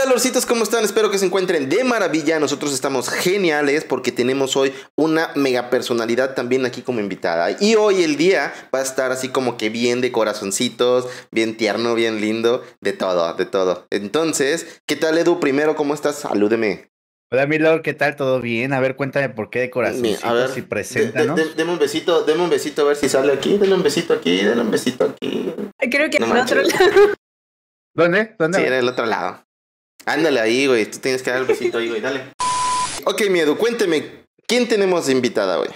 tal, Lorcitos? ¿Cómo están? Espero que se encuentren de maravilla. Nosotros estamos geniales porque tenemos hoy una mega personalidad también aquí como invitada. Y hoy el día va a estar así como que bien de corazoncitos, bien tierno, bien lindo, de todo, de todo. Entonces, ¿qué tal, Edu? Primero, ¿cómo estás? Salúdeme. Hola, mi Lord, ¿qué tal? ¿Todo bien? A ver, cuéntame por qué de corazoncitos a ver, si presenta, deme un besito, deme un besito a ver si sale aquí. Denle un besito aquí, denle un besito aquí. Creo que en otro lado. ¿Dónde? ¿Dónde? Sí, en el otro lado. Ándale ahí, güey. Tú tienes que dar el besito ahí, güey. Dale. Ok, miedo, cuénteme, ¿quién tenemos de invitada hoy?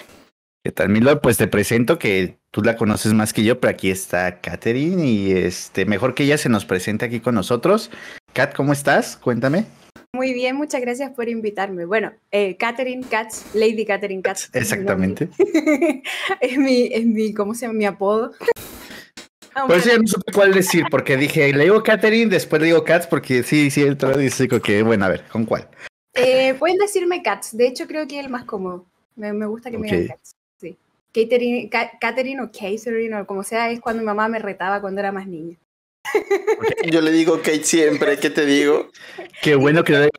¿Qué tal, Milo? Pues te presento que tú la conoces más que yo, pero aquí está Katherine y este, mejor que ella se nos presente aquí con nosotros. Kat, ¿cómo estás? Cuéntame. Muy bien, muchas gracias por invitarme. Bueno, eh, Katherine Catherine Katz, Lady Katherine Katz. Exactamente. Es mi, es mi, ¿cómo se llama? Mi apodo. Ah, Por eso ya no supe cuál decir, porque dije, le digo Katherine, después le digo Cats, porque sí, sí, el dice que, bueno, a ver, ¿con cuál? Eh, pueden decirme Cats, de hecho creo que es el más cómodo. Me, gusta que me digan Sí. Catherine, o Katherine, o como sea, es cuando mi mamá me retaba cuando era más niña. Yo le digo Kate siempre, ¿qué te digo? Qué bueno que le digo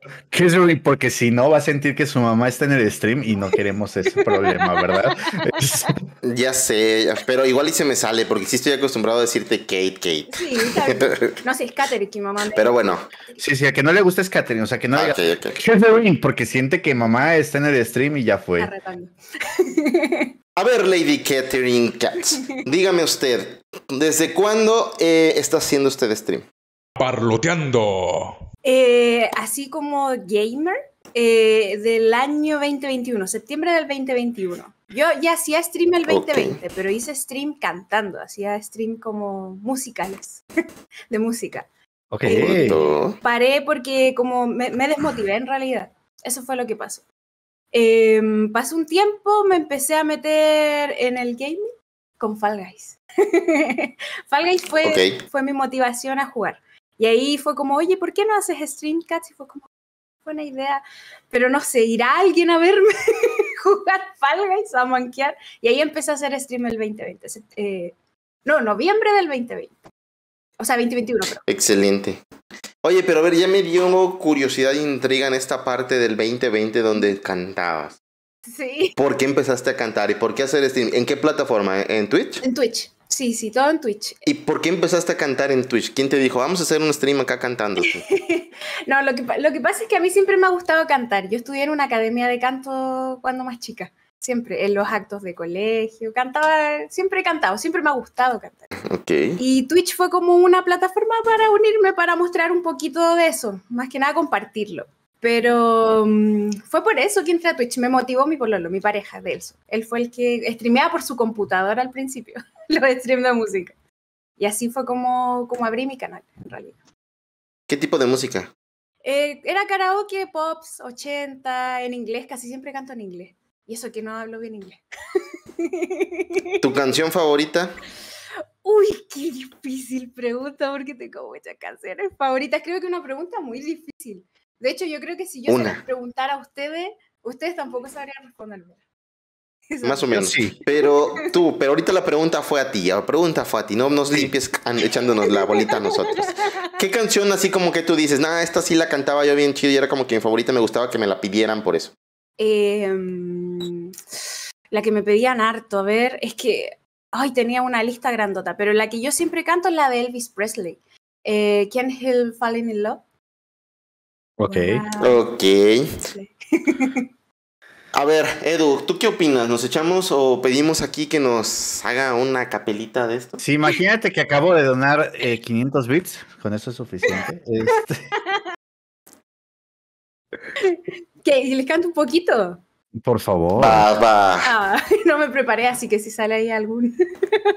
porque si no va a sentir que su mamá está en el stream y no queremos ese problema, ¿verdad? ya sé, pero igual y se me sale porque sí estoy acostumbrado a decirte Kate, Kate. Sí, no, si es Katherine, mamá. Pero bueno. Sí, sí, a que no le gusta es Katherine, o sea, que no le ah, porque siente que mamá está en el stream y ya fue. A ver, Lady Katherine Katz, dígame usted, ¿Desde cuándo eh, está haciendo usted stream? Parloteando. Eh, así como gamer, eh, del año 2021, septiembre del 2021. Yo ya hacía stream el 2020, pero hice stream cantando, hacía stream como musicales, de música. Ok. paré porque como me, desmotivé en realidad. Eso fue lo que pasó. Em, pasó un tiempo, me empecé a meter en el gaming con Fall Guys. Fall Guys fue, fue mi motivación a jugar. Y ahí fue como, oye, ¿por qué no haces streamcats? Y fue como, buena idea, pero no sé, ¿irá alguien a verme jugar Fall Guys a manquear? Y ahí empecé a hacer stream el 2020, eh, no, noviembre del 2020. O sea, 2021, Excelente. Oye, pero a ver, ya me dio curiosidad e intriga en esta parte del 2020 donde cantabas. ¿Por qué empezaste a cantar y por qué hacer stream? ¿En qué plataforma? ¿En Twitch? En Twitch. Sí, sí, todo en Twitch. ¿Y por qué empezaste a cantar en Twitch? ¿Quién te dijo, vamos a hacer un stream acá cantando? no, lo que, lo que pasa es que a mí siempre me ha gustado cantar. Yo estudié en una academia de canto cuando más chica. Siempre, en los actos de colegio, cantaba, siempre he cantado, siempre me ha gustado cantar. Okay. Y Twitch fue como una plataforma para unirme, para mostrar un poquito de eso, más que nada compartirlo. Pero mm, fue por eso que entré a Twitch, me motivó mi pololo, mi pareja Delso Él fue el que streameaba por su computadora al principio, lo stream de música. Y así fue como, abrí mi canal, en realidad. ¿Qué tipo de música? Eh, era karaoke, pops, 80, en inglés, casi siempre canto en inglés. Y eso que no hablo bien inglés. ¿Tu canción favorita? Uy, qué difícil pregunta porque tengo muchas canciones favoritas. Creo que es una pregunta muy difícil. De hecho, yo creo que si yo Una. preguntara a ustedes, ustedes tampoco sabrían responderme. Más o menos. Sí. Pero tú, pero ahorita la pregunta fue a ti, la pregunta fue a ti, no nos limpies echándonos la bolita a nosotros. ¿Qué canción así como que tú dices, nada, esta sí la cantaba yo bien chido y era como que mi favorita, me gustaba que me la pidieran por eso? Em, la que me pedían harto, a ver, es que, ay, tenía una lista grandota, pero la que yo siempre canto es la de Elvis Presley. ¿Quién eh, Can't Help Falling in Love. Ok. Ok. A ver, Edu, ¿tú qué opinas? ¿Nos echamos o pedimos aquí que nos haga una capelita de esto? Sí, imagínate que acabo de donar 500 eh, bits, con eso es suficiente. Este... ¿Qué? les canto un poquito? Por favor. Ah, no me preparé, así que si sale ahí algún,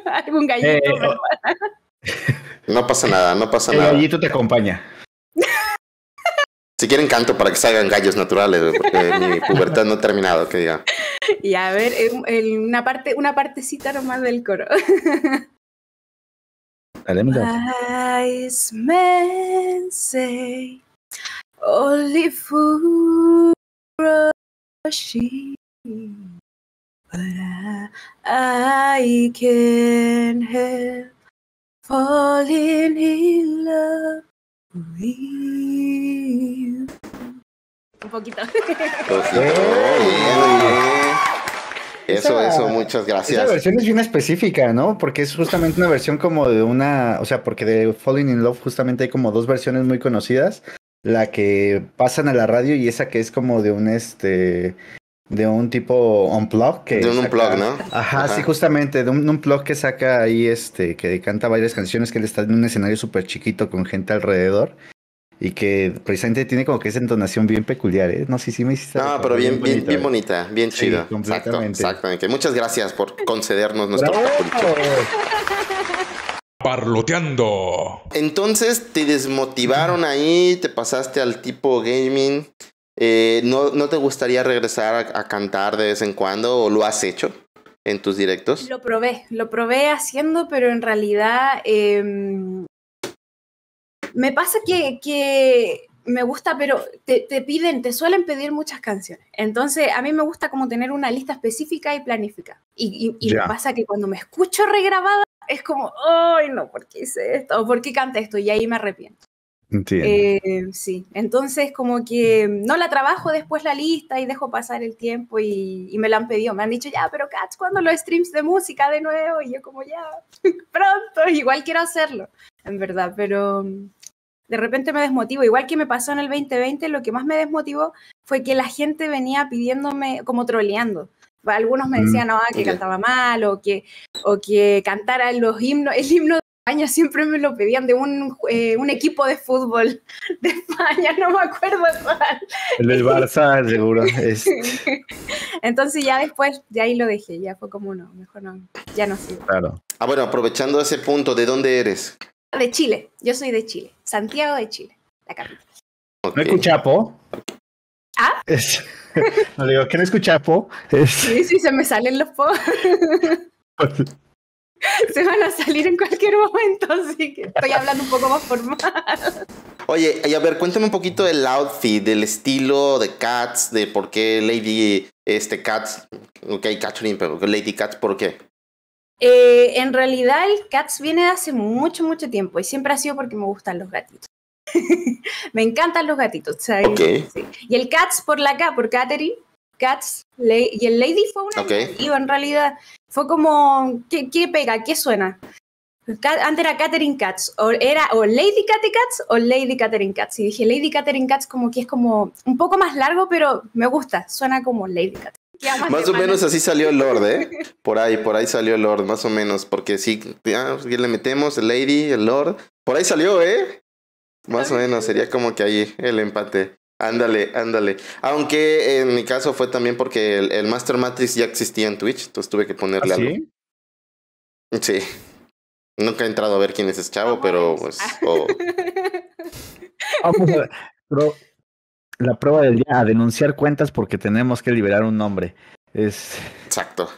algún gallito. Eh, no pasa nada, no pasa nada. El gallito te acompaña. Si quieren canto para que salgan gallos naturales, porque mi pubertad no ha terminado, que diga. Y a ver, una, parte, una partecita nomás del coro. Un poquito. Eh, eso, eso, muchas gracias. Esa versión es bien específica, ¿no? Porque es justamente una versión como de una, o sea, porque de Falling in Love justamente hay como dos versiones muy conocidas, la que pasan a la radio y esa que es como de un este de un tipo unplug que de un unplug, ¿no? Ajá, sí, justamente de un, un que saca ahí este que canta varias canciones que él está en un escenario súper chiquito con gente alrededor y que precisamente tiene como que esa entonación bien peculiar, ¿eh? No sé sí, si sí me hiciste. No, pero bien, bien, bonita, bien, chida. Exactamente. exactamente. Muchas gracias por concedernos nuestro Parloteando. Entonces te desmotivaron ahí, te pasaste al tipo gaming. Eh, ¿no, te gustaría regresar a, cantar de vez en cuando o lo has hecho en tus directos? Lo probé, lo probé haciendo, pero en realidad em, me pasa que, me gusta, pero te, piden, te suelen pedir muchas canciones. Entonces, a mí me gusta como tener una lista específica y planificada. Y, y, pasa que cuando me escucho regrabada, es como, ay, no, ¿por qué hice esto? ¿O por qué canté esto? Y ahí me arrepiento. Eh, sí, entonces como que no la trabajo después la lista y dejo pasar el tiempo y, me la han pedido, me han dicho ya, pero Katz, ¿cuándo los streams de música de nuevo? Y yo como ya, pronto, igual quiero hacerlo, en verdad, pero mm, de repente me desmotivo, igual que me pasó en el 2020, lo que más me desmotivó fue que la gente venía pidiéndome, como troleando, algunos me mm, decían que cantaba mal o que, o que cantara los himnos, el himno siempre me lo pedían de un, eh, equipo de fútbol de España, no me acuerdo El del Barça, seguro. Entonces ya después, de ahí lo dejé, ya fue como no, mejor no, ya no sigo. Claro. Ah, bueno, aprovechando ese punto, ¿de dónde eres? De Chile, yo soy de Chile, Santiago de Chile, la capital. ¿No escuchapo? ¿Ah? no digo, ¿qué no Sí, sí, se me salen los po. se van a salir en cualquier momento, así que estoy hablando un poco más formal. Oye, y a ver, cuéntame un poquito del outfit, del estilo de Cats, de por qué Lady este, Cats, ok, Catherine, pero Lady Cats, ¿por qué? Eh, en realidad el Cats viene de hace mucho, mucho tiempo y siempre ha sido porque me gustan los gatitos. me encantan los gatitos, ¿sabes? Y el Cats por la K, por Catherine, Cats, y el Lady fue una iba en realidad. Fue como, ¿qué, pega? ¿Qué suena? Antes era Catherine Katz, o era o Lady Cathy Katz o Lady Catherine Katz. Y dije Lady Catherine Katz como que es como un poco más largo, pero me gusta, suena como Lady Katz. Más, o menos así salió el Lord, ¿eh? Por ahí, por ahí salió el Lord, más o menos, porque sí, ah, le metemos Lady, el Lord. Por ahí salió, ¿eh? Más o menos, sería como que ahí el empate. Ándale, ándale. Aunque en mi caso fue también porque el, Master Matrix ya existía en Twitch, entonces tuve que ¿Ah, ponerle algo. ¿sí? sí. Nunca he entrado a ver quién es ese chavo, pero pues. Ah, pero pues, la prueba del día, a denunciar cuentas porque tenemos que liberar un nombre. Es. Exacto.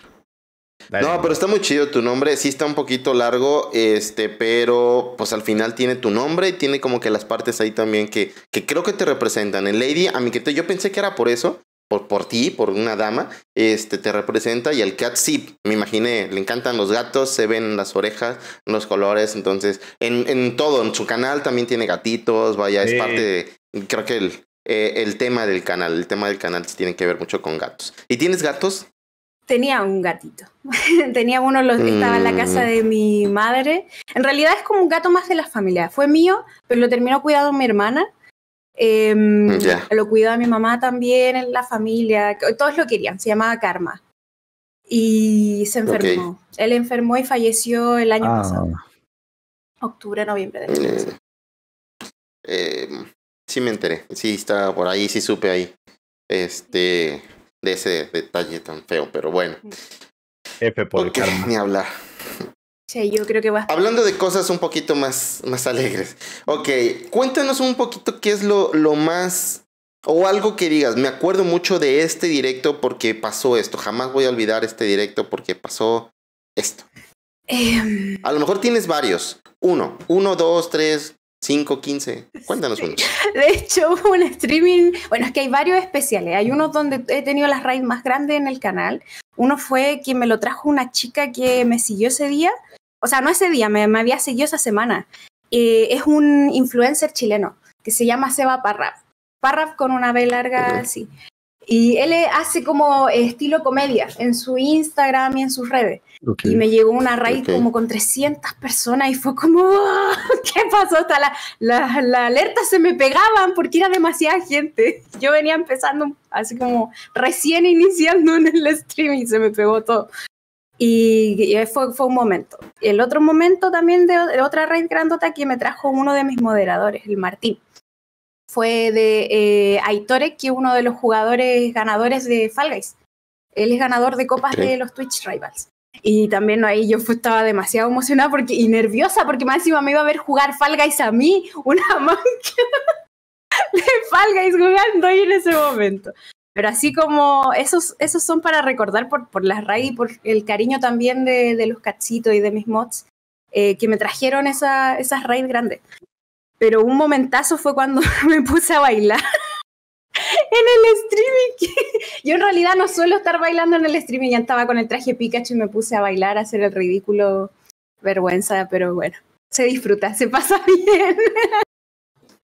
No, pero está muy chido tu nombre. Sí está un poquito largo, este, pero pues al final tiene tu nombre y tiene como que las partes ahí también que, que creo que te representan. El Lady, a mi que yo pensé que era por eso, por, por ti, por una dama, este, te representa. Y el cat sí, me imaginé, le encantan los gatos, se ven las orejas, los colores. Entonces, en, todo, en su canal también tiene gatitos, vaya, es parte de, creo que el, eh, el tema del canal, el tema del canal tiene que ver mucho con gatos. ¿Y tienes gatos? tenía un gatito. tenía uno, los, estaba en la casa de mi madre. En realidad es como un gato más de la familia. Fue mío, pero lo terminó cuidando mi hermana. Eh, Lo cuidó a mi mamá también, en la familia. Todos lo querían, se llamaba Karma. Y se enfermó. Él enfermó y falleció el año ah. pasado. Octubre, noviembre de eh, em, sí me enteré, sí estaba por ahí, sí supe ahí. Este, de ese detalle tan feo, pero bueno. Mm. F por ni hablar. Sí, yo creo que va. Hablando de cosas un poquito más, más alegres. Ok, cuéntanos un poquito qué es lo, lo más o algo que digas, me acuerdo mucho de este directo porque pasó esto. Jamás voy a olvidar este directo porque pasó esto. Em. a lo mejor tienes varios. Uno, uno, dos, tres, 15, Cuéntanos uno. De hecho, un streaming. Bueno, es que hay varios especiales. Hay uno donde he tenido las raíces más grandes en el canal. Uno fue quien me lo trajo una chica que me siguió ese día. O sea, no ese día, me, había seguido esa semana. Eh, es un influencer chileno que se llama Seba Parraf Parrap con una B larga así. Y él hace como estilo comedia en su Instagram y en sus redes. Y me llegó una raíz como con 300 personas y fue como, ah, ¿qué pasó? Hasta la, la, alerta se me pegaban porque era demasiada gente. Yo venía empezando así como recién iniciando en el streaming y se me pegó todo. Y, fue, un momento. El otro momento también de, otra raíz grandota que me trajo uno de mis moderadores, el Martín fue de eh, que es uno de los jugadores ganadores de Fall Guys. Él es ganador de copas de los Twitch Rivals. Y también ahí yo estaba demasiado emocionada porque, y nerviosa porque más me iba a ver jugar Fall Guys a mí, una mancha de Fall Guys jugando ahí en ese momento. Pero así como esos, esos son para recordar por, las raids y por el cariño también de, los cachitos y de mis mods eh, que me trajeron esa, esas raids grandes pero un momentazo fue cuando me puse a bailar en el streaming. Yo en realidad no suelo estar bailando en el streaming, ya estaba con el traje Pikachu y me puse a bailar, a hacer el ridículo, vergüenza, pero bueno, se disfruta, se pasa bien.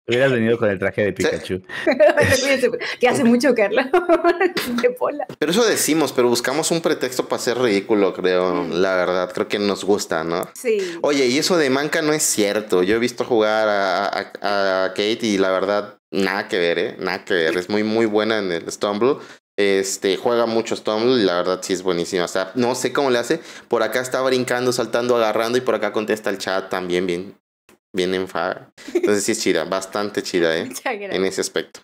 Hubieras venido con el traje de Pikachu. que hace mucho, Carla de pola. Pero eso decimos, pero buscamos un pretexto para ser ridículo, creo. Mm. La verdad, creo que nos gusta, ¿no? Sí. Oye, y eso de Manca no es cierto. Yo he visto jugar a, a, Kate y la verdad, nada que ver, ¿eh? Nada que ver. Es muy, muy buena en el Stumble. Este, juega mucho Stumble y la verdad sí es buenísima. O sea, no sé cómo le hace. Por acá está brincando, saltando, agarrando y por acá contesta el chat también bien, bien enfada. Entonces sí es chida, bastante chida, ¿eh? En ese aspecto.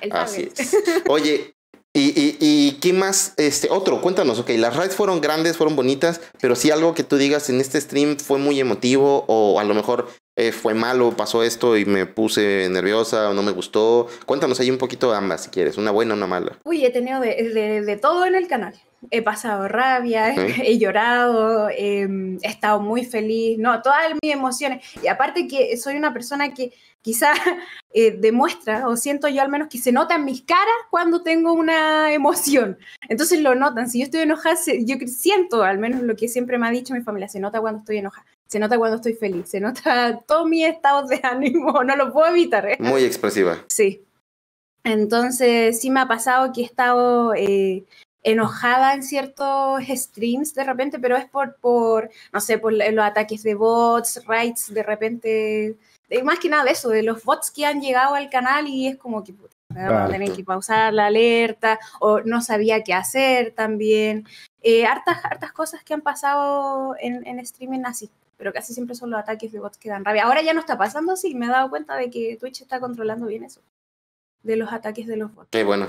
El Así es. Oye, y, y, qué más, este, otro, cuéntanos, ok, las raids fueron grandes, fueron bonitas, pero si algo que tú digas en este stream fue muy emotivo o a lo mejor eh, fue malo, pasó esto y me puse nerviosa o no me gustó. Cuéntanos ahí un poquito ambas si quieres, una buena, o una mala. Uy, he tenido de todo en el canal he pasado rabia, he llorado, em, he estado muy feliz, no, todas mis emociones. Y aparte que soy una persona que quizá eh, demuestra, o siento yo al menos, que se en mis caras cuando tengo una emoción. Entonces lo notan, si yo estoy enojada, yo siento, al menos lo que siempre me ha dicho mi familia, se nota cuando estoy enojada. Se nota cuando estoy feliz, se nota todo mi estado de ánimo, no lo puedo evitar. ¿eh? Muy expresiva. Sí, entonces sí me ha pasado que he estado eh, enojada en ciertos streams de repente, pero es por, por no sé, por los ataques de bots, raids de repente, de, más que nada de eso, de los bots que han llegado al canal y es como que tienen que pausar la alerta o no sabía qué hacer también. Eh, hartas, hartas cosas que han pasado en, streaming así pero casi siempre son los ataques de bots que dan rabia. Ahora ya no está pasando así, me he dado cuenta de que Twitch está controlando bien eso, de los ataques de los bots. Qué bueno.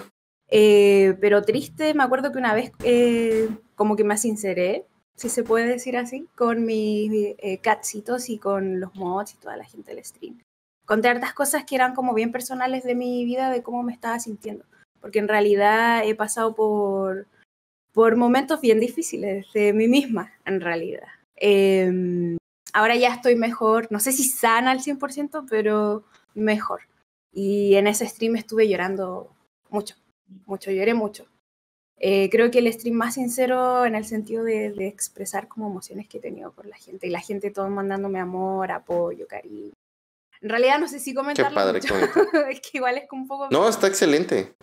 Eh, pero triste, me acuerdo que una vez eh, como que me sinceré, si se puede decir así, con mis eh, catsitos y con los mods y toda la gente del stream. Conté hartas cosas que eran como bien personales de mi vida, de cómo me estaba sintiendo. Porque en realidad he pasado por, por momentos bien difíciles de mí misma, en realidad. Em, ahora ya estoy mejor, no sé si sana al 100%, pero mejor. Y en ese stream estuve llorando mucho mucho, lloré mucho. Eh, creo que el stream más sincero en el sentido de, expresar como emociones que he tenido por la gente y la gente todo mandándome amor, apoyo, cariño. En realidad no sé si comentarlo. Qué padre, mucho. es que igual es que un poco. No, está excelente.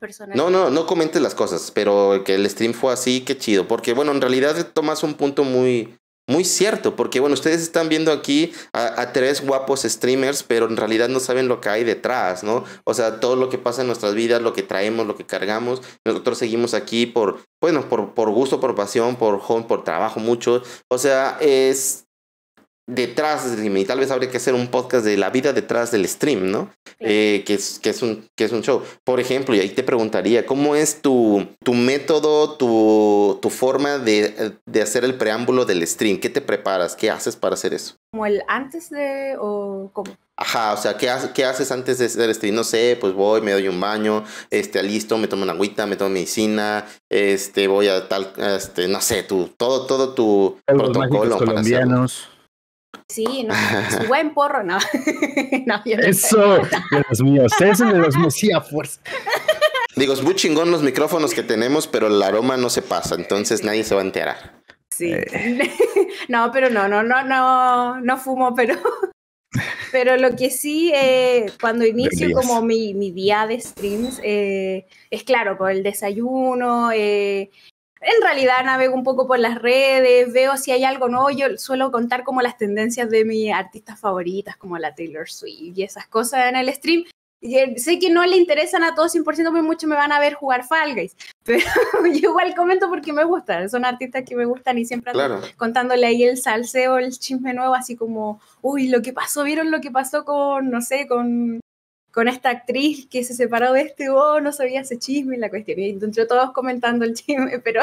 Personal. No, no, no comentes las cosas, pero que el stream fue así, qué chido. Porque bueno, en realidad tomas un punto muy, muy cierto, porque bueno, ustedes están viendo aquí a, tres guapos streamers, pero en realidad no saben lo que hay detrás, ¿no? O sea, todo lo que pasa en nuestras vidas, lo que traemos, lo que cargamos, nosotros seguimos aquí por, bueno, por, por gusto, por pasión, por home, por trabajo mucho, o sea, es detrás del stream, y tal vez habría que hacer un podcast de la vida detrás del stream, ¿no? Eh, que, es, que, es un, que es un show. Por ejemplo, y ahí te preguntaría, ¿cómo es tu, tu método, tu, tu forma de, hacer el preámbulo del stream? ¿Qué te preparas? ¿Qué haces para hacer eso? ¿Como el antes de o cómo? Ajá, o sea, ¿qué, haces antes de hacer stream? No sé, pues voy, me doy un baño, este, listo, me tomo una agüita, me tomo medicina, este, voy a tal, este, no sé, tu, todo, todo tu protocolo. Para Sí, no, pues, buen porro, no. Eso, de los míos, eso de los míos, sí, a fuerza. Digo, es muy chingón los micrófonos que tenemos, pero el aroma no se pasa, entonces nadie se va a enterar. Sí. Eh. no, pero no, no, no, no, no fumo, pero. Pero lo que sí, eh, cuando inicio como mi, día de streams, eh, es claro, por el desayuno, eh, en realidad navego un poco por las redes, veo si hay algo nuevo. Yo suelo contar como las tendencias de mis artistas favoritas, como la Taylor Swift y esas cosas en el stream. Y eh, sé que no le interesan a todos 100%, pero mucho me van a ver jugar Fall Guys. Pero yo igual comento porque me gustan, son artistas que me gustan y siempre ando contándole ahí el salseo, el chisme nuevo, así como, uy, lo que pasó, vieron lo que pasó con, no sé, con con esta actriz que se separó de este, oh, no sabía ese chisme, la cuestión. Y entró todos comentando el chisme, pero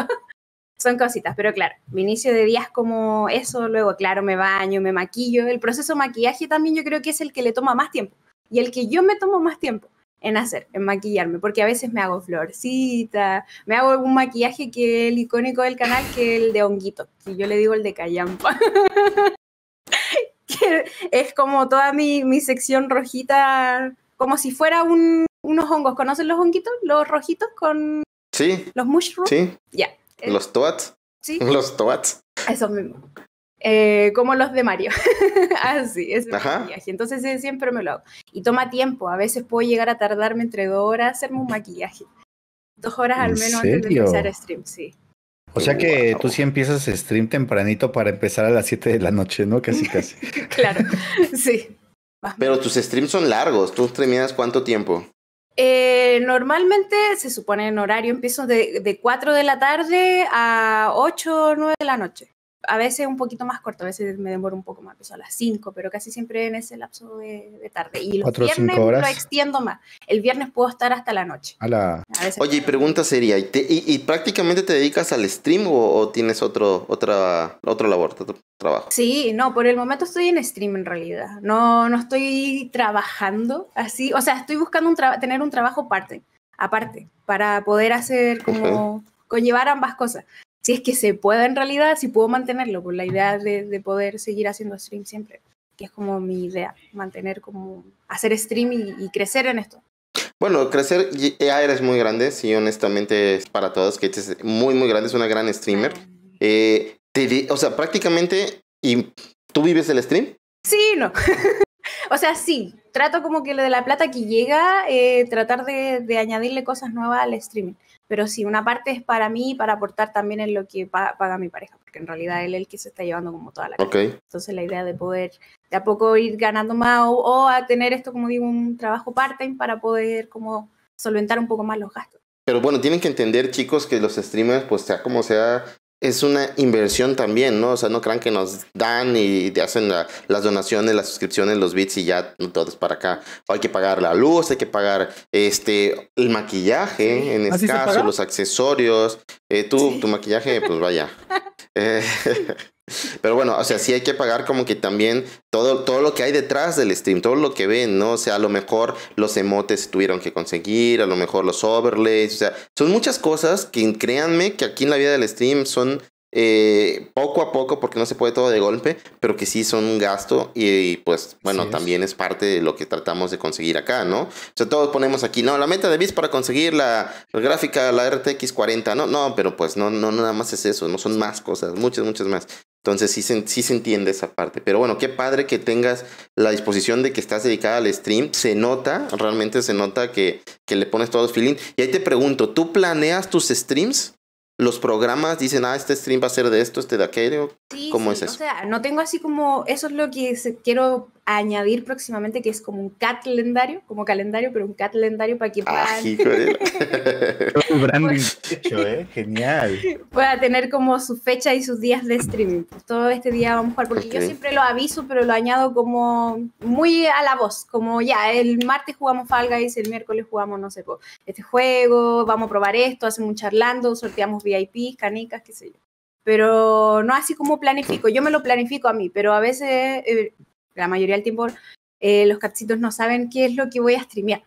son cositas. Pero claro, mi inicio de días como eso, luego, claro, me baño, me maquillo. El proceso de maquillaje también yo creo que es el que le toma más tiempo y el que yo me tomo más tiempo en hacer, en maquillarme, porque a veces me hago florcita, me hago algún maquillaje que el icónico del canal, que el de honguito, Y yo le digo el de callampa. que es como toda mi, mi sección rojita como si fuera unos hongos. ¿Conocen los honguitos? Los rojitos con sí, los mushrooms. Sí. Ya. Eh, los toats. Sí. Los toats. Esos mismo. Eh, como los de Mario. Así, ah, es maquillaje. Entonces eh, siempre me lo hago. Y toma tiempo. A veces puedo llegar a tardarme entre dos horas hacerme un maquillaje. Dos horas al menos antes de empezar stream, sí. O sea que tú sí empiezas stream tempranito para empezar a las 7 de la noche, ¿no? Casi, casi. claro, sí. Pero tus streams son largos. ¿Tú terminas cuánto tiempo? Eh, normalmente se supone en horario, empiezo de, de 4 de la tarde a 8 o 9 de la noche a veces un poquito más corto, a veces me demoro un poco más, pues, a las 5, pero casi siempre en ese lapso de, tarde. Y los viernes lo extiendo más. El viernes puedo estar hasta la noche. Oye, y pregunta sería, ¿y, prácticamente te dedicas al stream o, tienes otro, otra, otro labor, trabajo? Sí, no, por el momento estoy en stream en realidad. No, no estoy trabajando así, o sea, estoy buscando tener un trabajo parte, aparte, para poder hacer como... conllevar ambas cosas si es que se pueda en realidad, si puedo mantenerlo, con pues, la idea de, de poder seguir haciendo stream siempre, que es como mi idea, mantener como, hacer stream y, crecer en esto. Bueno, crecer eh, ya eres muy grande, si honestamente es para todos, que es muy, muy grande, es una gran streamer. Eh, o sea, prácticamente, ¿y tú vives el stream? Sí, no. O sea, sí, trato como que lo de la plata que llega, eh, tratar de, añadirle cosas nuevas al streaming. Pero sí, una parte es para mí para aportar también en lo que paga mi pareja, porque en realidad él es el que se está llevando como toda la Okay. Entonces la idea de poder de a poco ir ganando más o, o a tener esto, como digo, un trabajo part-time para poder como solventar un poco más los gastos. Pero bueno, tienen que entender, chicos, que los streamers, pues sea como sea, es una inversión también, ¿no? O sea, no crean que nos dan y te hacen las donaciones, las suscripciones, los bits y ya todo es para acá. hay que pagar la luz, hay que pagar este el maquillaje, en este caso, los accesorios. Eh, tú, tu maquillaje, pues vaya. Pero bueno, o sea, sí hay que pagar como que también todo, todo lo que hay detrás del stream, todo lo que ven, ¿no? O sea, a lo mejor los emotes tuvieron que conseguir, a lo mejor los overlays, o sea, son muchas cosas que créanme que aquí en la vida del stream son eh, poco a poco, porque no se puede todo de golpe, pero que sí son un gasto y, pues bueno, también es. parte de lo que tratamos de conseguir acá, ¿no? O sea, todos ponemos aquí, no, la meta de bis para conseguir la, la, gráfica, la RTX 40, no, no, pero pues no, no, nada más es eso, no son más cosas, muchas, muchas más. Entonces sí se, sí se entiende esa parte. Pero bueno, qué padre que tengas la disposición de que estás dedicada al stream. Se nota, realmente se nota que, que le pones todo el feeling. Y ahí te pregunto, ¿tú planeas tus streams? los programas dicen, ah, este stream va a ser de esto, este de aquello. ¿Cómo es eso? O sea, no tengo así como, eso es lo que quiero añadir próximamente, que es como un cat calendario, como calendario, pero un calendario para que puedan... branding ¿eh? Genial. Pueda tener como su fecha y sus días de mm. streaming. Pues todo este día vamos a jugar, porque yo siempre lo aviso, pero lo añado como muy a la voz, como ya, el martes jugamos Fall Guys, el miércoles jugamos, no sé, este juego, vamos a probar esto, hacemos un charlando, sorteamos VIP canicas, qué sé yo pero no así como planifico. Yo me lo planifico a mí, pero a veces eh, la mayoría del tiempo eh, los capsitos no saben qué es lo que voy a streamear.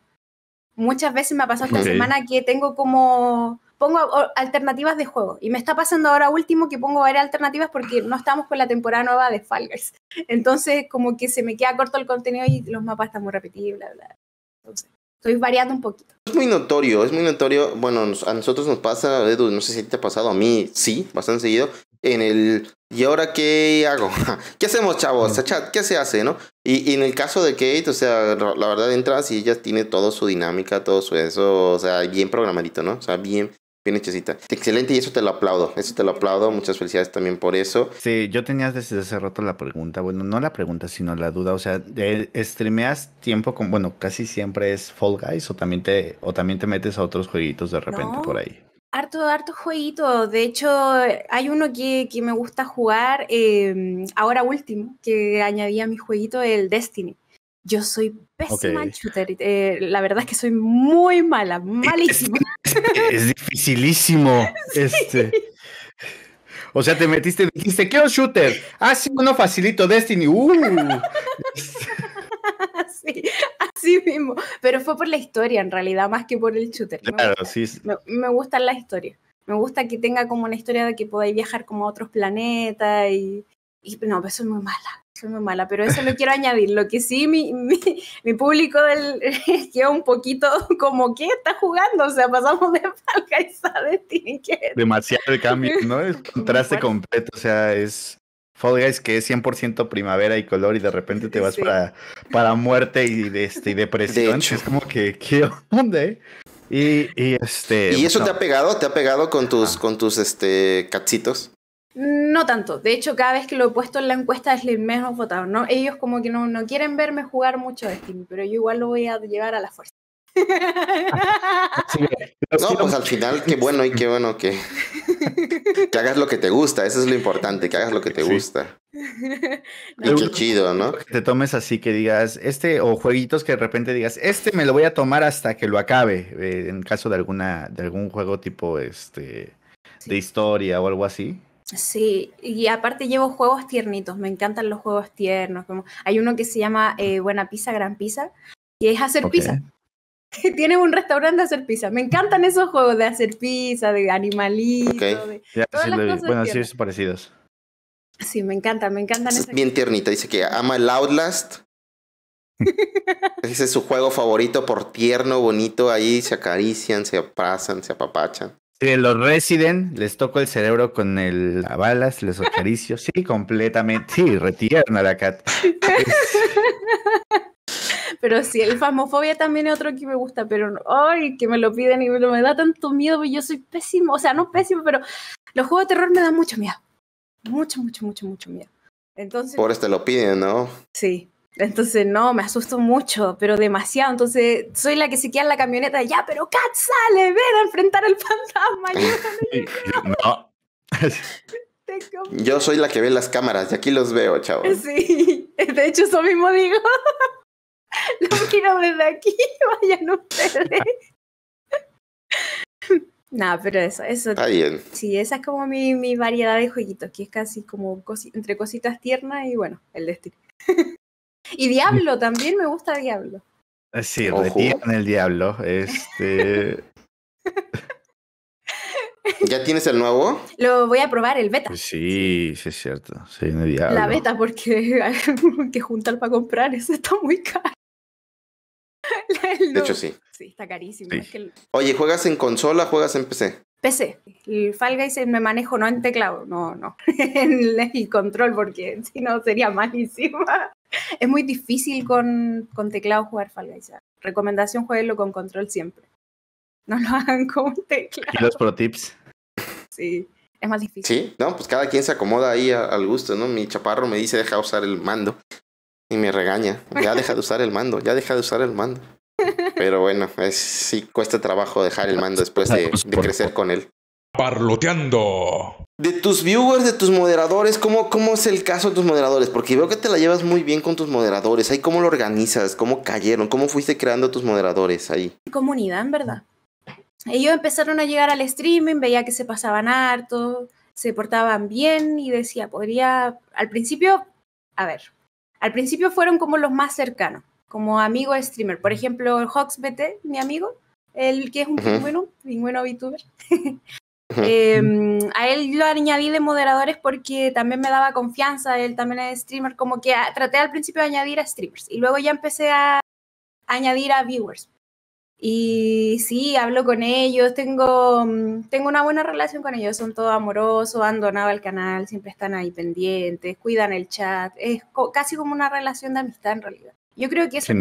Muchas veces me ha pasado esta semana que tengo como pongo alternativas de juego. Y me está pasando ahora último que pongo varias alternativas porque no estamos con la temporada nueva de Fall Guys. Entonces, como que se me queda corto el contenido y los mapas están muy repetidos, bla, bla. Entonces, estoy variando un poquito. Es muy notorio, es muy notorio. Bueno, a nosotros nos pasa, no sé si te ha pasado, a mí sí, bastante seguido, en el ¿y ahora qué hago? ¿Qué hacemos, chavos? ¿Qué se hace, no? Y, en el caso de Kate, o sea, la verdad entras y ella tiene toda su dinámica, todo su eso, o sea, bien programadito, ¿no? O sea, bien, bien Excelente y eso te lo aplaudo, eso te lo aplaudo, muchas felicidades también por eso. Sí, yo tenías desde hace rato la pregunta, bueno, no la pregunta, sino la duda, o sea, ¿streameas tiempo con, bueno, casi siempre es Fall Guys o también te, o también te metes a otros jueguitos de repente por ahí? Harto, harto jueguito. De hecho, eh, hay uno que, me gusta jugar em, ahora último, que añadí a mi jueguito, el Destiny. Yo soy pésima shooter. Eh, la verdad es que soy muy mala, malísima. Es, dificilísimo. Este. O sea, te metiste, dijiste, quiero shooter. Ah, sí, uno facilito, Destiny. Uh. sí, así mismo. Pero fue por la historia, en realidad, más que por el shooter. me sí. Me, historia gustan las historias. Me gusta que tenga como una historia de que podáis viajar como a otros planetas y, no, eso es muy mala, muy mala, pero eso no quiero añadir. Lo que sí, mi, mi, público del, queda un poquito como, que está jugando? O sea, pasamos de y sabes, tiene que... Demasiado el cambio, ¿no? El contraste completo, o sea, es Fall Guys que es 100% primavera y color y de repente te vas para, para muerte y, este, y depresión. es como que, ¿qué onda? Eh? Y, y, este... ¿Y eso te ha pegado? ¿Te ha pegado con tus, ah. con tus este, cachitos? No tanto. De hecho, cada vez que lo he puesto en la encuesta es el menos votado. ¿no? Ellos como que no, no quieren verme jugar mucho Steam, pero yo igual lo voy a llevar a la fuerza. Sí, no, pues al final, qué bueno y qué bueno que que hagas lo que te gusta, eso es lo importante, que hagas lo que te gusta. y chido, ¿no? te tomes así que digas, este, o jueguitos que de repente digas, este me lo voy a tomar hasta que lo acabe, eh, en caso de alguna, de algún juego tipo este de historia o algo así. Sí, y aparte llevo juegos tiernitos, me encantan los juegos tiernos. Como, hay uno que se llama eh, Buena Pizza, Gran Pizza, y es hacer pizza. Tiene un restaurante de hacer pizza. Me encantan esos juegos de hacer pizza, de animalitos, de sí las Bueno, parecidos. Sí, me encanta, me encantan. Es bien tiernita, dice que ama el Outlast. Ese es su juego favorito por tierno, bonito. Ahí se acarician, se aprazan, se apapachan. Sí, los Resident les toco el cerebro con el la balas, les acaricio. Sí, completamente. Sí, retierna la cat. Pero sí, el famofobia también es otro que me gusta, pero ay, que me lo piden y me, da tanto miedo, porque yo soy pésimo, o sea, no pésimo, pero los juegos de terror me dan mucho miedo. Mucho, mucho, mucho, mucho miedo. Entonces, Por este lo piden, ¿no? Sí. Entonces, no, me asusto mucho, pero demasiado. Entonces, soy la que se queda en la camioneta, ya, pero Kat sale, ven a enfrentar al fantasma. no. Yo soy la que ve las cámaras y aquí los veo, chavos. Sí, de hecho eso mismo digo. Lo quiero desde aquí, vayan ustedes. Nada, pero eso, eso. Está bien. Sí, esa es como mi, variedad de jueguitos, que es casi como entre cositas tiernas y bueno, el destino. y Diablo, también me gusta Diablo. Eh, sí, retiran el Diablo. Este. ¿Ya tienes el nuevo? Lo voy a probar, el beta. Sí, sí es cierto. Sí, diablo La beta, porque que juntar para comprar, eso está muy caro de hecho, sí. Sí, está carísimo. Oye, ¿juegas en consola juegas en PC? PC. El Fall Guys eh, me manejo no en teclado, no, no, en el control, porque si no sería malísima. Es muy difícil con, con teclado jugar Fall Guys. Recomendación, jueguenlo con control siempre. No lo hagan con teclado. ¿Y los pro tips? Sí, es más difícil. Sí, no, pues cada quien se acomoda ahí al gusto, ¿no? Mi chaparro me dice deja usar el mando. Y me regaña. Ya deja de usar el mando, ya deja de usar el mando. Pero bueno, es, sí cuesta trabajo dejar el mando después de, crecer con él. Parloteando. De tus viewers, de tus moderadores, ¿cómo, ¿cómo es el caso de tus moderadores? Porque veo que te la llevas muy bien con tus moderadores. Ahí cómo lo organizas, cómo cayeron, cómo fuiste creando tus moderadores ahí. Comunidad, en verdad. Ellos empezaron a llegar al streaming, veía que se pasaban harto, se portaban bien y decía, podría, al principio, a ver, al principio fueron como los más cercanos, como amigos streamer. Por ejemplo, HawksBT, mi amigo, el que es un uh bueno, VTuber. Em, a él lo añadí de moderadores porque también me daba confianza, él también es streamer, como que traté al principio de añadir a streamers y luego ya empecé a añadir a viewers, y sí, hablo con ellos, tengo, mm, tengo una buena relación con ellos, son todos amorosos, han donado al canal, siempre están ahí pendientes, cuidan el chat, es casi como una relación de amistad en realidad. Yo creo que eso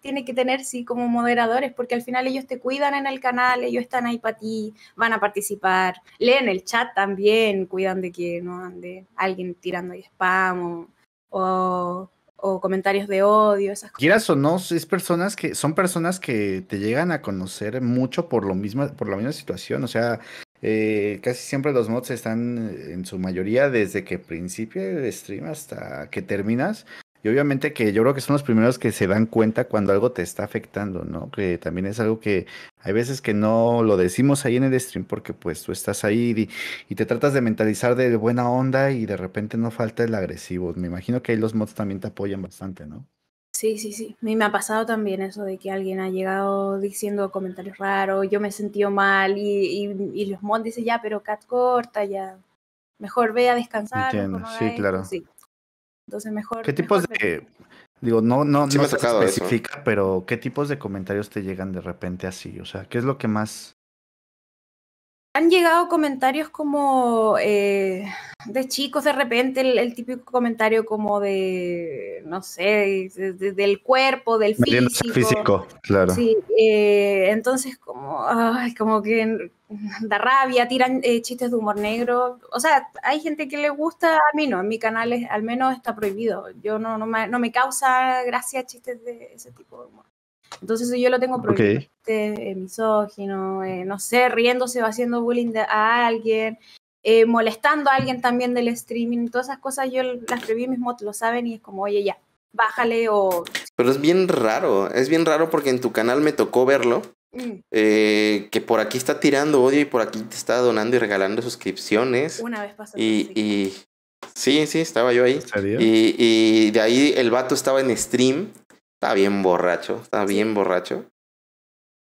tiene que tener, sí, como moderadores, porque al final ellos te cuidan en el canal, ellos están ahí para ti, van a participar, leen el chat también, cuidan de que no ande alguien tirando ahí spam o o comentarios de odio, esas cosas. Quieras o no, es personas que, son personas que te llegan a conocer mucho por, lo mismo, por la misma situación. O sea, eh, casi siempre los mods están en su mayoría desde que principio el stream hasta que terminas. Y obviamente que yo creo que son los primeros que se dan cuenta cuando algo te está afectando, ¿no? Que también es algo que hay veces que no lo decimos ahí en el stream porque pues tú estás ahí y, te tratas de mentalizar de buena onda y de repente no falta el agresivo. Me imagino que ahí los mods también te apoyan bastante, ¿no? Sí, sí, sí. A mí me ha pasado también eso de que alguien ha llegado diciendo comentarios raros, yo me he sentido mal y, y, y los mods dicen ya, pero Cat corta, ya, mejor ve a descansar. Entiendo, sí, claro. Sí. Entonces, mejor. ¿Qué tipos de.? Digo, no, no, no se especifica, pero ¿qué tipos de comentarios te llegan de repente así? O sea, ¿qué es lo que más han llegado comentarios como eh, de chicos de repente, el, típico comentario como de, no sé, del cuerpo, del físico. claro. Sí, eh, entonces como, ay, como que da rabia, tiran eh, chistes de humor negro. O sea, hay gente que le gusta, a mí no, en mi canal es, al menos está prohibido. Yo no, no, me, no me causa gracia chistes de ese tipo de humor. Entonces yo lo tengo prohibido. Eh, misógino, eh, no sé, riéndose o haciendo bullying a alguien, eh, molestando a alguien también del streaming, todas esas cosas yo las prohibí, mismo, mods lo saben y es como, oye, ya, bájale o... Pero es bien raro, es bien raro porque en tu canal me tocó verlo, mm. que por aquí está tirando odio y por aquí te está donando y regalando suscripciones. Una vez pasó. Y, y... Sí, sí, estaba yo ahí. Y, y de ahí el vato estaba en stream está bien borracho, está bien borracho.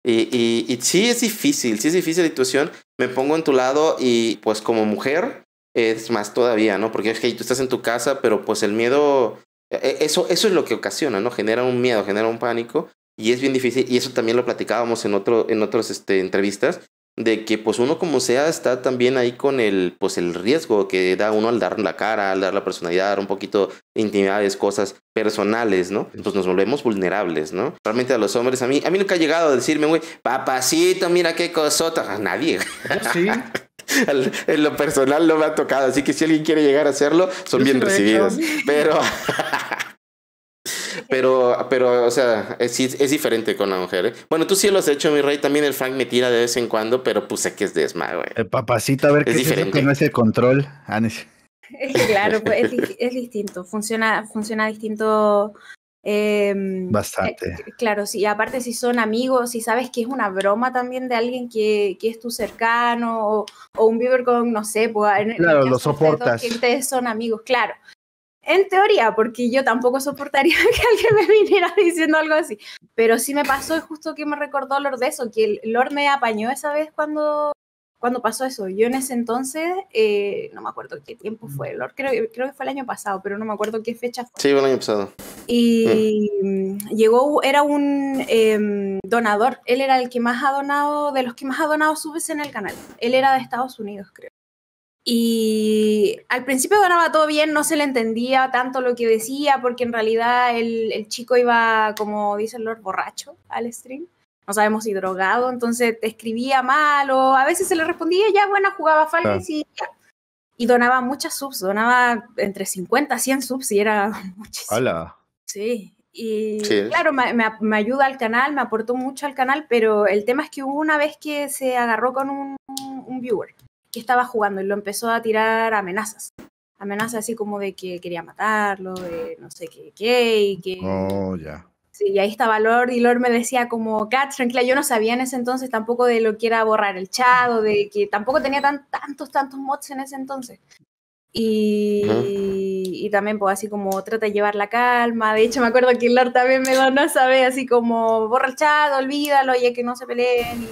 Y, y, sí es difícil, sí es difícil la situación. Me pongo en tu lado y pues como mujer es más todavía, ¿no? Porque es que tú estás en tu casa, pero pues el miedo, e, e, eso, eso es lo que ocasiona, ¿no? Genera un miedo, genera un pánico y es bien difícil. Y eso también lo platicábamos en, otro, en otras este, entrevistas, de que pues uno como sea está también ahí con el pues el riesgo que da uno al dar la cara, al dar la personalidad, dar un poquito de intimidades, cosas personales, ¿no? Pues nos volvemos vulnerables, ¿no? Realmente a los hombres a mí a mí nunca ha llegado a decirme, güey, papacito, mira qué cosota, nadie. Sí. en lo personal no me ha tocado, así que si alguien quiere llegar a hacerlo, son bien recibidos. pero Pero, pero, o sea, es, diferente con la mujer. ¿eh? Bueno, tú sí lo has hecho, mi rey. También el Frank me tira de vez en cuando, pero pues que es de esma, güey. El eh, papacito, a ver es qué diferente. Es no es el control, Anis. Ah, claro, pues, es, distinto. Funciona, funciona distinto. Em, Bastante. Eh, claro, sí. Aparte, si son amigos, si sabes que es una broma también de alguien que, que es tu cercano o, un viewer con, no sé, pues. claro, lo soportas. Que ustedes son amigos, claro. En teoría, porque yo tampoco soportaría que alguien me viniera diciendo algo así. Pero sí me pasó, es justo que me recordó Lord de eso, que el Lord me apañó esa vez cuando, cuando pasó eso. Yo en ese entonces, eh, no me acuerdo qué tiempo fue, Lord, creo, creo que fue el año pasado, pero no me acuerdo qué fecha fue. Sí, fue el año pasado. Y mm. Mm, llegó, era un em, donador, él era el que más ha donado, de los que más ha donado subes en el canal. Él era de Estados Unidos, creo. Y al principio ganaba todo bien, no se le entendía tanto lo que decía, porque en realidad el, chico iba, como dice Lord, borracho al stream. No sabemos si drogado, entonces te escribía mal o a veces se le respondía, ya bueno, jugaba Falcons y Y donaba muchas subs, donaba entre 50 a 100 subs y era muchísimo. Hola. Sí. Y claro, me, ayuda al canal, me aportó mucho al canal, pero el tema es que hubo una vez que se agarró con un viewer que estaba jugando y lo empezó a tirar amenazas. Amenazas así como de que quería matarlo, de no sé qué, qué, y que... Oh, ya. Sí, y ahí estaba Lord y Lord me decía como, Cat, tranquila, yo no sabía en ese entonces tampoco de lo que era borrar el chat o de que tampoco tenía tan, tantos, tantos mods en ese entonces. Y, y, también, pues, así como trata de llevar la calma. De hecho, me acuerdo que Lord también me donó, sabe Así como borra el chat, olvídalo, oye que no se peleen.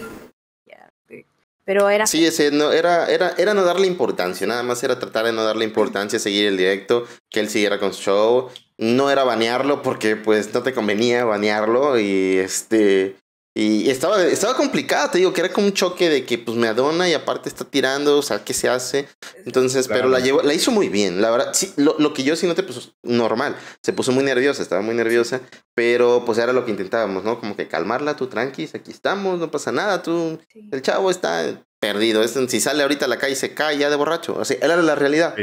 Y pero era... Sí, ese, no, era, era, era no darle importancia, nada más era tratar de no darle importancia, seguir el directo, que él siguiera con su show. No era banearlo porque pues no te convenía banearlo y este... Y estaba, estaba complicada, te digo, que era como un choque de que pues me adona y aparte está tirando, o sea, ¿qué se hace? Entonces, pero la la hizo muy bien, la verdad, sí, lo, que yo sí te puso normal, se puso muy nerviosa, estaba muy nerviosa, pero pues era lo que intentábamos, ¿no? Como que calmarla, tú tranquis, aquí estamos, no pasa nada, tú, el chavo está, perdido. Es, si sale ahorita a la calle se cae ya de borracho. O sea, era la realidad.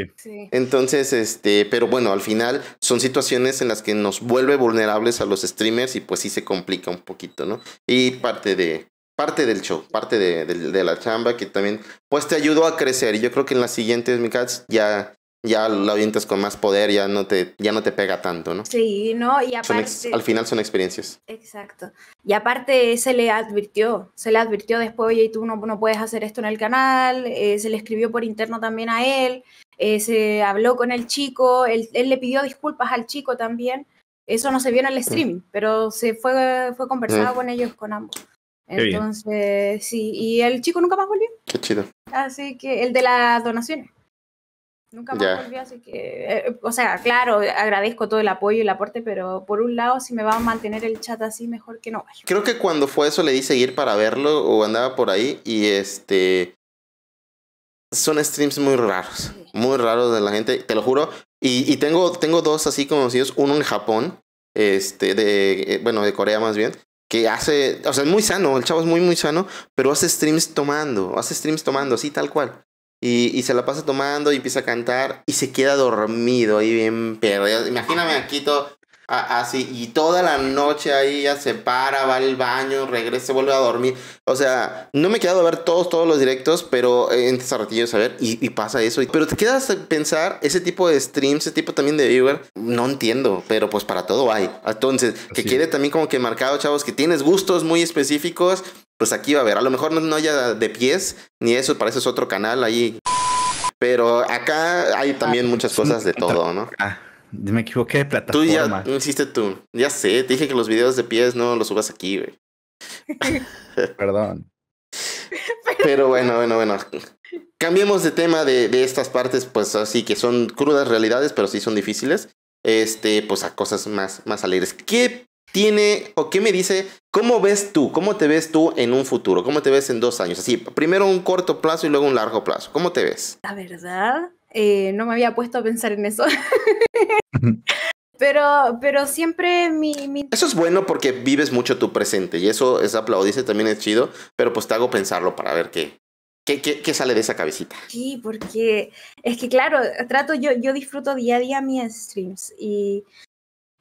Entonces, este, pero bueno, al final son situaciones en las que nos vuelve vulnerables a los streamers y pues sí se complica un poquito, ¿no? Y parte de parte del show, parte de, la chamba que también pues te ayudó a crecer. Y yo creo que en las siguientes cats, ya ya lo avientas con más poder, ya no te, ya no te pega tanto, ¿no? Sí, no, y aparte... al final son experiencias. Exacto. Y aparte se le advirtió, se le advirtió después, oye, tú no, puedes hacer esto en el canal, eh, se le escribió por interno también a él, eh, se habló con el chico, él, le pidió disculpas al chico también, eso no se vio en el mm. streaming, pero se fue, fue conversado mm. con ellos, con ambos. Entonces, sí, y el chico nunca más volvió. Qué chido. Así que el de las donaciones. Nunca más volví, así que, eh, o sea, claro, agradezco todo el apoyo y el aporte, pero por un lado, si me va a mantener el chat así, mejor que no Creo que cuando fue eso le di seguir para verlo o andaba por ahí y este... Son streams muy raros, muy raros de la gente, te lo juro. Y, tengo, tengo dos así conocidos, uno en Japón, este, de, eh, bueno, de Corea más bien, que hace, o sea, es muy sano, el chavo es muy, muy sano, pero hace streams tomando, hace streams tomando, así tal cual. Y, se la pasa tomando y empieza a cantar y se queda dormido ahí bien pero Imagíname aquí todo así y toda la noche ahí ya se para, va al baño, regresa, vuelve a dormir. O sea, no me he quedado a ver todos, todos los directos, pero en este a ver y, pasa eso. Pero te quedas a pensar, ese tipo de streams, ese tipo también de viewer, no entiendo, pero pues para todo hay. Entonces, que quiere también como que marcado, chavos, que tienes gustos muy específicos pues aquí va a haber. A lo mejor no, haya de pies, ni eso, parece es otro canal ahí. Pero acá hay ah, también muchas cosas de todo, ¿no? Ah, me equivoqué de plataforma. Tú ya hiciste tú. Ya sé, te dije que los videos de pies no los subas aquí, güey. Perdón. Pero bueno, bueno, bueno. Cambiemos de tema de, de, estas partes, pues así que son crudas realidades, pero sí son difíciles. Este, pues a cosas más, más alegres. ¿Qué tiene o qué me dice, cómo ves tú, cómo te ves tú en un futuro, cómo te ves en dos años, así, primero un corto plazo y luego un largo plazo, ¿cómo te ves? La verdad, eh, no me había puesto a pensar en eso. pero, pero siempre mi, Eso es bueno porque vives mucho tu presente y eso es aplaudirse, también es chido, pero pues te hago pensarlo para ver qué, qué, qué, qué sale de esa cabecita. Sí, porque es que claro, trato, yo, yo disfruto día a día mis streams y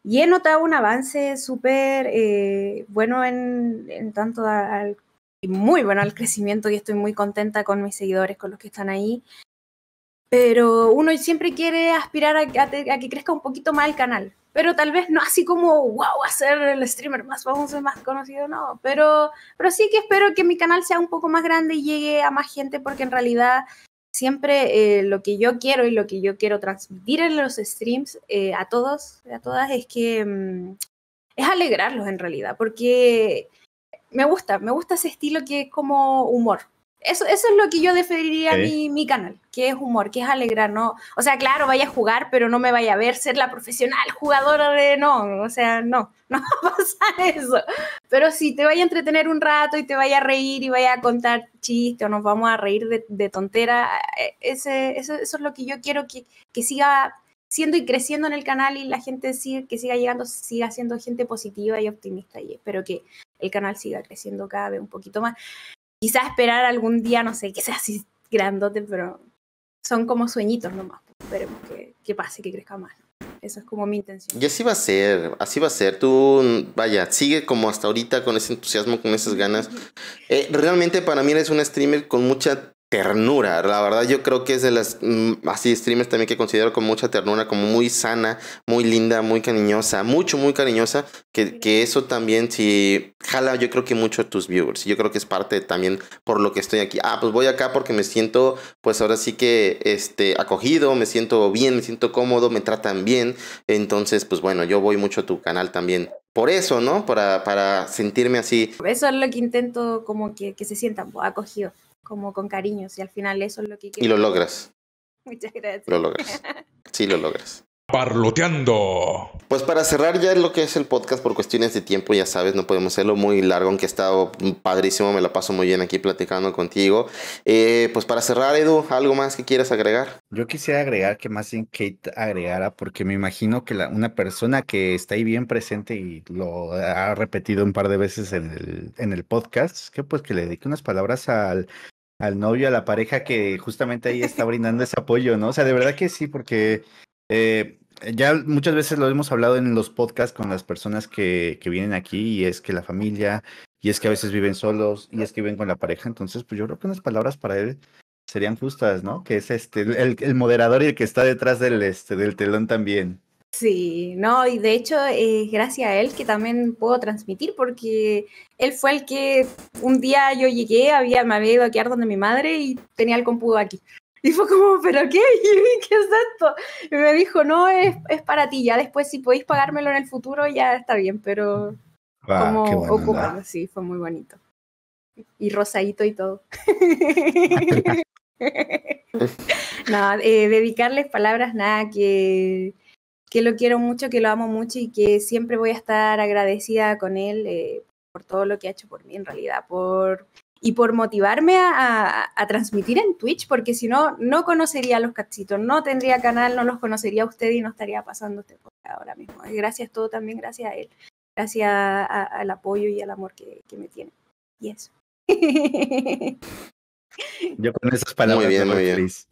y he notado un avance súper eh, bueno en, en tanto al, muy bueno al crecimiento y estoy muy contenta con mis seguidores, con los que están ahí. Pero uno siempre quiere aspirar a, que crezca un poquito más el canal. Pero tal vez no así como, wow, hacer el streamer más famoso, más conocido, no. Pero, pero sí que espero que mi canal sea un poco más grande y llegue a más gente porque en realidad siempre eh, lo que yo quiero y lo que yo quiero transmitir en los streams eh, a todos, a todas, es que mm, es alegrarlos en realidad, porque me gusta, me gusta ese estilo que es como humor, eso, eso es lo que yo definiría a mi, mi, canal, que es humor, que es alegrar, ¿no? O sea, claro, vaya a jugar, pero no me vaya a ver ser la profesional jugadora de... No, o sea, no, no pasa eso. Pero si te vaya a entretener un rato y te vaya a reír y vaya a contar chistes o nos vamos a reír de, de tontera. Eh, ese, eso, es lo que yo quiero que, que siga siendo y creciendo en el canal y la gente que siga llegando, siga siendo gente positiva y optimista y espero que el canal siga creciendo cada vez un poquito más. Quizás esperar algún día, no sé, que sea así grandote, pero son como sueñitos nomás. Esperemos que, que pase, que crezca más. Esa es como mi intención. Y así va a ser, así va a ser. Tú, vaya, sigue como hasta ahorita con ese entusiasmo, con esas ganas. Eh, realmente para mí eres un streamer con mucha ternura. La verdad yo creo que es de las mm, así streamers también que considero con mucha ternura, como muy sana, muy linda, muy cariñosa, mucho, muy cariñosa, que, que eso también si jala yo creo que mucho a tus viewers. Yo creo que es parte también por lo que estoy aquí. Ah, pues voy acá porque me siento pues ahora sí que este acogido, me siento bien, me siento cómodo, me tratan bien. Entonces, pues bueno, yo voy mucho a tu canal también por eso, ¿no? Para, para sentirme así. Eso es lo que intento como que, que se sientan pues, acogidos como con cariño, si al final eso es lo que quiero. Y lo logras. Muchas gracias. Lo logras. Sí, lo logras. Parloteando. Pues para cerrar ya lo que es el podcast por cuestiones de tiempo, ya sabes, no podemos hacerlo muy largo, aunque ha estado padrísimo, me la paso muy bien aquí platicando contigo. Eh, pues para cerrar, Edu, ¿algo más que quieras agregar? Yo quisiera agregar que más bien Kate agregara, porque me imagino que la, una persona que está ahí bien presente y lo ha repetido un par de veces en el, en el podcast, que pues que le dedique unas palabras al, al novio, a la pareja que justamente ahí está brindando ese apoyo, ¿no? O sea, de verdad que sí, porque eh, ya muchas veces lo hemos hablado en los podcasts con las personas que, vienen aquí y es que la familia, y es que a veces viven solos, y es que viven con la pareja, entonces pues yo creo que unas palabras para él serían justas, ¿no? Que es este el, moderador y el que está detrás del, este, del telón también. Sí, no, y de hecho es eh, gracias a él que también puedo transmitir porque él fue el que un día yo llegué, había, me había ido a quedar donde mi madre y tenía el compudo aquí. Y fue como, ¿pero qué? ¿Qué es esto? Y me dijo, no, es, para ti, ya después si podéis pagármelo en el futuro ya está bien, pero ah, como ocupado, sí, fue muy bonito. Y rosadito y todo. no, eh, dedicarles palabras, nada, que, que lo quiero mucho, que lo amo mucho y que siempre voy a estar agradecida con él eh, por todo lo que ha hecho por mí en realidad, por y por motivarme a, transmitir en Twitch, porque si no, no conocería a los cachitos, no tendría canal, no los conocería usted y no estaría pasando este podcast ahora mismo. Y gracias todo también, gracias a él, gracias al apoyo y al amor que, me tiene. Y eso. Yo con esas palabras. Muy bien, muy bien. Feliz,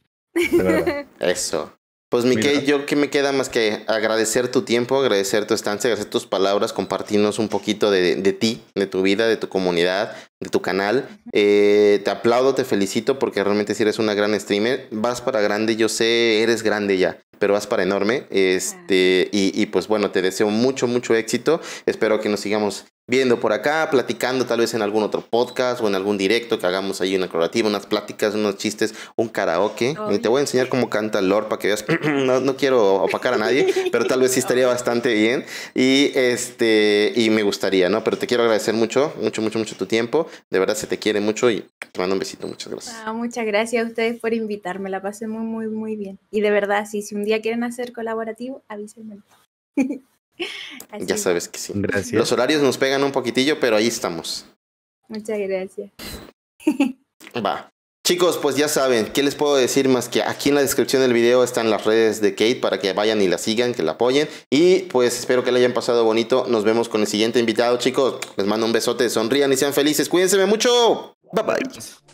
eso. Pues Miquel, yo que me queda más que agradecer tu tiempo, agradecer tu estancia, agradecer tus palabras, compartirnos un poquito de, ti, de tu vida, de tu comunidad, de tu canal. Eh, te aplaudo, te felicito porque realmente si eres una gran streamer, vas para grande, yo sé, eres grande ya, pero vas para enorme. Este, y, y pues bueno, te deseo mucho, mucho éxito. Espero que nos sigamos viendo por acá, platicando tal vez en algún otro podcast o en algún directo que hagamos ahí una colaborativa, unas pláticas, unos chistes, un karaoke. Y te voy a enseñar cómo canta lor para que veas. no, no, quiero opacar a nadie, pero tal vez sí estaría bastante bien. Y este, y me gustaría, ¿no? Pero te quiero agradecer mucho, mucho, mucho, mucho tu tiempo. De verdad se te quiere mucho y te mando un besito. Muchas gracias. Ah, muchas gracias a ustedes por invitarme. La pasé muy, muy, muy bien. Y de verdad, sí, si un día quieren hacer colaborativo, avísenme. ya sabes que sí. Gracias. Los horarios nos pegan un poquitillo, pero ahí estamos. Muchas gracias. Va. Chicos, pues ya saben, ¿qué les puedo decir más que aquí en la descripción del video están las redes de Kate para que vayan y la sigan, que la apoyen? Y pues espero que le hayan pasado bonito. Nos vemos con el siguiente invitado, chicos. Les mando un besote, sonrían y sean felices. Cuídense mucho. Bye bye.